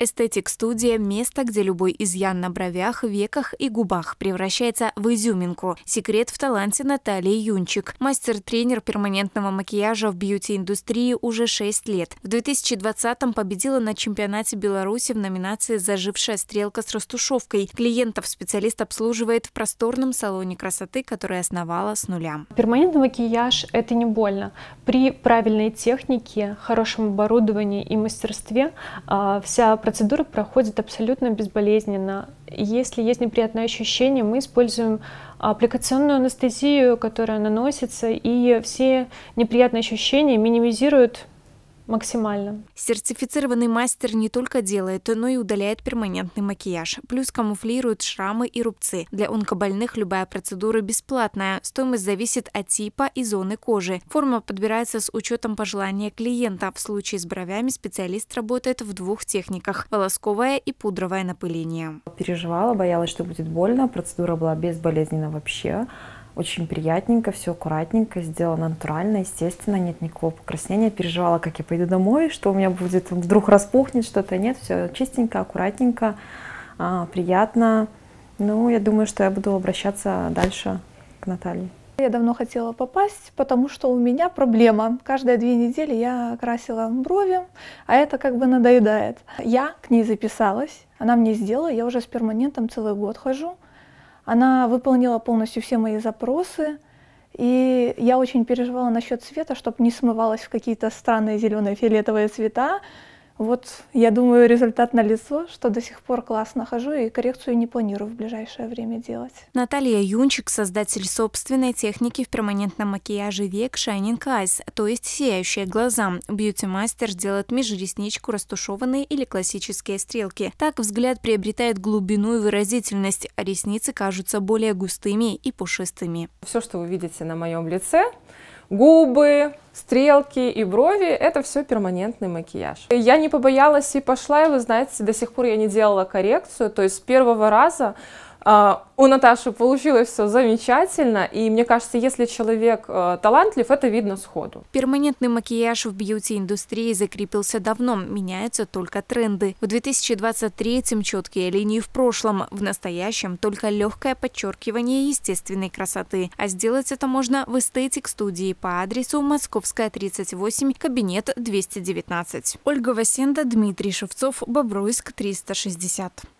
Эстетик-студия – место, где любой изъян на бровях, веках и губах превращается в изюминку. Секрет в таланте Натальи Юнчик. Мастер-тренер перманентного макияжа в бьюти-индустрии уже 6 лет. В 2020-м победила на чемпионате Беларуси в номинации «Зажившая стрелка с растушевкой». Клиентов специалист обслуживает в просторном салоне красоты, который основала с нуля. Перманентный макияж – это не больно. При правильной технике, хорошем оборудовании и мастерстве а, вся Процедура проходит абсолютно безболезненно. Если есть неприятное ощущение, мы используем аппликационную анестезию, которая наносится, и все неприятные ощущения минимизируют максимально. Сертифицированный мастер не только делает, но и удаляет перманентный макияж. Плюс камуфлирует шрамы и рубцы. Для онкобольных любая процедура бесплатная. Стоимость зависит от типа и зоны кожи. Форма подбирается с учетом пожелания клиента. В случае с бровями специалист работает в двух техниках – волосковое и пудровое напыление. Переживала, боялась, что будет больно. Процедура была безболезненна вообще. Очень приятненько, все аккуратненько, сделано натурально, естественно, нет никакого покраснения. Переживала, как я пойду домой, что у меня будет, вдруг распухнет что-то. Нет, все чистенько, аккуратненько, а, приятно. Ну, я думаю, что я буду обращаться дальше к Наталье. Я давно хотела попасть, потому что у меня проблема. Каждые две недели я красила брови, а это как бы надоедает. Я к ней записалась, она мне сделала, я уже с перманентом целый год хожу. Она выполнила полностью все мои запросы, и я очень переживала насчет цвета, чтобы не смывалась в какие-то странные зеленые, фиолетовые цвета. Вот, я думаю, результат на лицо, что до сих пор классно хожу и коррекцию не планирую в ближайшее время делать. Наталья Юнчик, создатель собственной техники в перманентном макияже век Shining Eyes, то есть сияющие глаза. Бьюти-мастер делает межресничку растушеванные или классические стрелки. Так взгляд приобретает глубину и выразительность, а ресницы кажутся более густыми и пушистыми. Все, что вы видите на моем лице, губы, стрелки и брови — это все перманентный макияж. Я не побоялась и пошла, и вы знаете, до сих пор я не делала коррекцию, то есть с первого раза а, у Наташи получилось все замечательно, и мне кажется, если человек э, талантлив, это видно сходу. Перманентный макияж в бьюти-индустрии закрепился давно, меняются только тренды. В 2023-м четкие линии в прошлом, в настоящем только легкое подчеркивание естественной красоты. А сделать это можно в эстетик-студии по адресу Московская, 38, кабинет 219. Ольга Васенда, Дмитрий Шевцов, Бобруйск, 360.